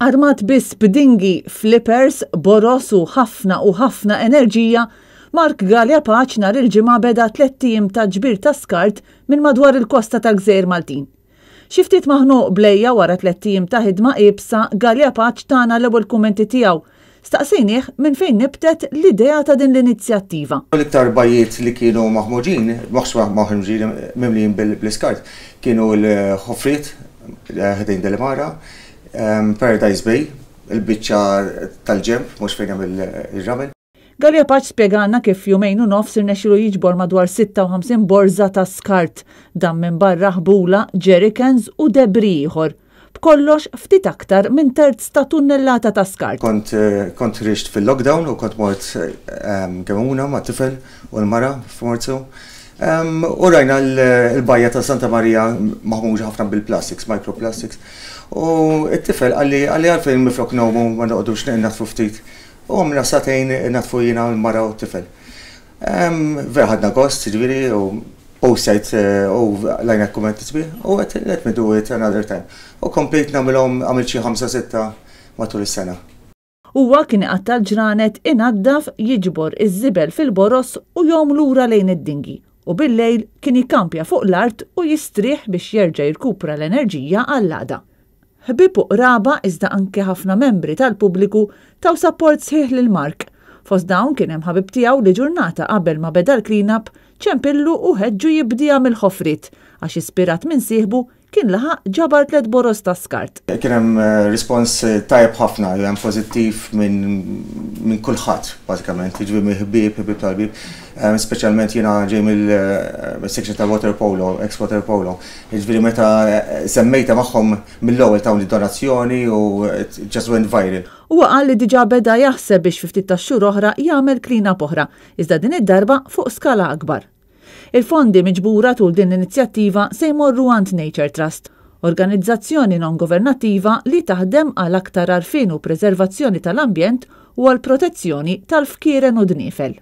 Armat biss b'dingi, flippers, borosu ħafna u ħafna enerġija, Mark Galja Paċ nar il-ġimgħa beda tlettijim ta' ġbir ta' skart minn madwar il-kosta tal-Gżejjer Maltin. Xiftit maħnu bleja wara tlettijim ta' ħidma ibsa Galja Paċ tana l-ewwel kumenti tiegħu staqsejnieh minn fejn nibtet l-idea ta' din l-inizjattiva. L-iktar bajiet li kienu maħmuġin, maħsma maħmuġin mimlijin bil-skart, kienu l-ħofrit ħedin del-mara, Um, Paradise Bay, il-bicċa tal-ġemp, mux fejn il ġamel Galja Paċ spiegħanna kif jumejn u nofs irnexxilu jiġbor madwar 56 borza ta' skart dam minn barra ħbula, jerrycans u debri ieħor. B'kollox ftit aktar minn terz ta' tunnellata ta' skart. Kont, eh, kont rixt fil-lockdown u kont mort um, ma' tifel u l-mara f'Morzu. U rajna l-bajja ta' Santa Maria maħmuġ ħafna bil-plastics, microplastics. U t-tifel għalli għalli għalfejn mifrok nomu ma noqdux natfu ftit. U għamna satejn natfu jina l-mara u t-tifel. Verħadna gost, ġviri, u sajt e, u lajna kumment t u għet let me do it another time. U komplejt namilom għamil xi 5-6 matul is-sena huwa kien tal ġranet inaddaf jiġbor iż-żibel fil-boros u jom lura lejn id-dingi u bil-lejl kien jikampja fuq l-art u jistriħ biex jerġa' jirkupra l-enerġija għall-għada. Ħbibu raba qraba iżda anke ħafna membri tal-pubbliku taw support sħiħ lil Mark. Fost dawn kien hemm ħabib tiegħu li ġurnata qabel ma beda l-cleanup ċempillu u ħeġġu jibdija mill-ħofrit għax ispirat minn sieħbu kien laħaq ġabar tlet boros ta' skart. Kien hemm eh, rispons eh, tajjeb ħafna, hemm pożittiv minn kulħadd bażikament, jiġri miħbib, ħbib tal ħbieb speċjalment jiena ġej mill-section eh, ta' Water Polo, ex Water Polo, jiġri meta semmejta magħhom mill-ewwel ta' id-donazzjoni u just went viral. U għal li diġa beda jaħseb biex 50 ta' xhur oħra jagħmel klina poħra. iżda din id-darba fuq skala akbar. Il-fondi miġbura tul din l-inizjattiva se jmorru għand Nature Trust, organizzazzjoni non governattiva li taħdem għal aktar arfin u preservazzjoni tal-ambjent u għal protezzjoni tal-fkieren u dnifel.